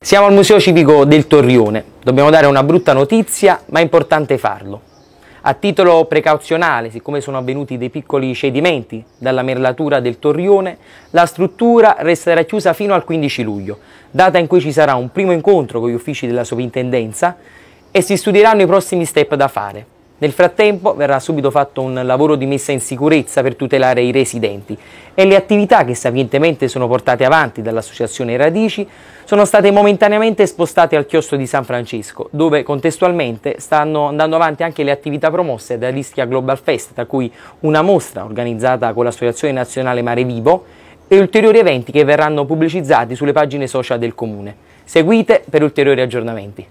Siamo al Museo Civico del Torrione. Dobbiamo dare una brutta notizia, ma è importante farlo. A titolo precauzionale, siccome sono avvenuti dei piccoli cedimenti dalla merlatura del Torrione, la struttura resterà chiusa fino al 15 luglio, data in cui ci sarà un primo incontro con gli uffici della sovrintendenza e si studieranno i prossimi step da fare. Nel frattempo verrà subito fatto un lavoro di messa in sicurezza per tutelare i residenti e le attività che sapientemente sono portate avanti dall'Associazione Radici sono state momentaneamente spostate al chiostro di San Francesco, dove contestualmente stanno andando avanti anche le attività promosse da Rischia Global Fest, tra cui una mostra organizzata con l'Associazione Nazionale Mare Vivo e ulteriori eventi che verranno pubblicizzati sulle pagine social del Comune. Seguite per ulteriori aggiornamenti.